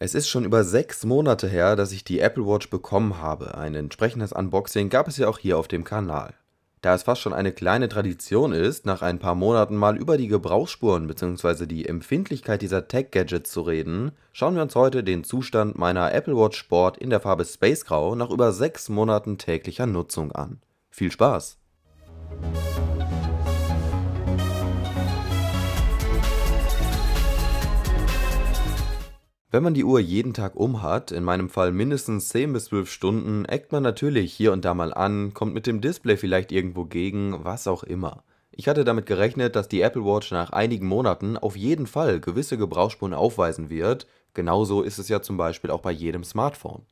Es ist schon über sechs Monate her, dass ich die Apple Watch bekommen habe. Ein entsprechendes Unboxing gab es ja auch hier auf dem Kanal. Da es fast schon eine kleine Tradition ist, nach ein paar Monaten mal über die Gebrauchsspuren bzw. die Empfindlichkeit dieser Tech-Gadgets zu reden, schauen wir uns heute den Zustand meiner Apple Watch Sport in der Farbe Space Grau nach über sechs Monaten täglicher Nutzung an. Viel Spaß! Wenn man die Uhr jeden Tag um hat, in meinem Fall mindestens 10 bis 12 Stunden, eckt man natürlich hier und da mal an, kommt mit dem Display vielleicht irgendwo gegen, was auch immer. Ich hatte damit gerechnet, dass die Apple Watch nach einigen Monaten auf jeden Fall gewisse Gebrauchsspuren aufweisen wird, genauso ist es ja zum Beispiel auch bei jedem Smartphone.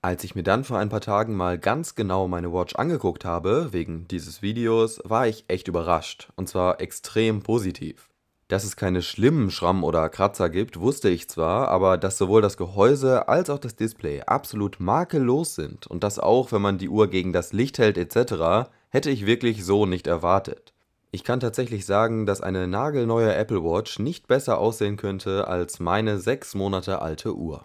Als ich mir dann vor ein paar Tagen mal ganz genau meine Watch angeguckt habe, wegen dieses Videos, war ich echt überrascht, und zwar extrem positiv. Dass es keine schlimmen Schramm oder Kratzer gibt, wusste ich zwar, aber dass sowohl das Gehäuse als auch das Display absolut makellos sind und das auch, wenn man die Uhr gegen das Licht hält etc., hätte ich wirklich so nicht erwartet. Ich kann tatsächlich sagen, dass eine nagelneue Apple Watch nicht besser aussehen könnte als meine sechs Monate alte Uhr.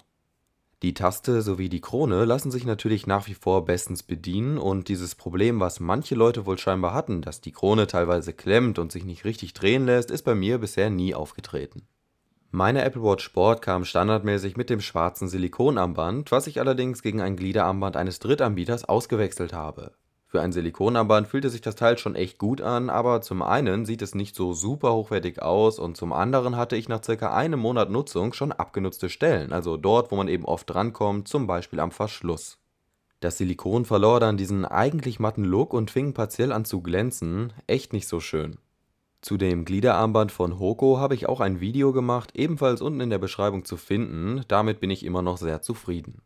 Die Taste sowie die Krone lassen sich natürlich nach wie vor bestens bedienen und dieses Problem, was manche Leute wohl scheinbar hatten, dass die Krone teilweise klemmt und sich nicht richtig drehen lässt, ist bei mir bisher nie aufgetreten. Meine Apple Watch Sport kam standardmäßig mit dem schwarzen Silikonarmband, was ich allerdings gegen ein Gliederarmband eines Drittanbieters ausgewechselt habe. Für ein Silikonarmband fühlte sich das Teil schon echt gut an, aber zum einen sieht es nicht so super hochwertig aus und zum anderen hatte ich nach circa einem Monat Nutzung schon abgenutzte Stellen, also dort, wo man eben oft drankommt, zum Beispiel am Verschluss. Das Silikon verlor dann diesen eigentlich matten Look und fing partiell an zu glänzen, echt nicht so schön. Zu dem Gliederarmband von Hoko habe ich auch ein Video gemacht, ebenfalls unten in der Beschreibung zu finden, damit bin ich immer noch sehr zufrieden.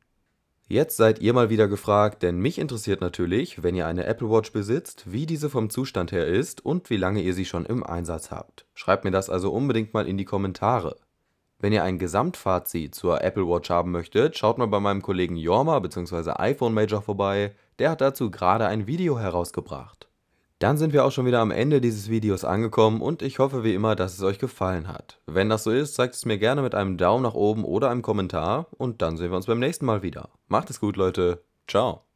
Jetzt seid ihr mal wieder gefragt, denn mich interessiert natürlich, wenn ihr eine Apple Watch besitzt, wie diese vom Zustand her ist und wie lange ihr sie schon im Einsatz habt. Schreibt mir das also unbedingt mal in die Kommentare. Wenn ihr ein Gesamtfazit zur Apple Watch haben möchtet, schaut mal bei meinem Kollegen Jorma bzw. iPhone Major vorbei, der hat dazu gerade ein Video herausgebracht. Dann sind wir auch schon wieder am Ende dieses Videos angekommen und ich hoffe wie immer, dass es euch gefallen hat. Wenn das so ist, zeigt es mir gerne mit einem Daumen nach oben oder einem Kommentar und dann sehen wir uns beim nächsten Mal wieder. Macht es gut, Leute. Ciao.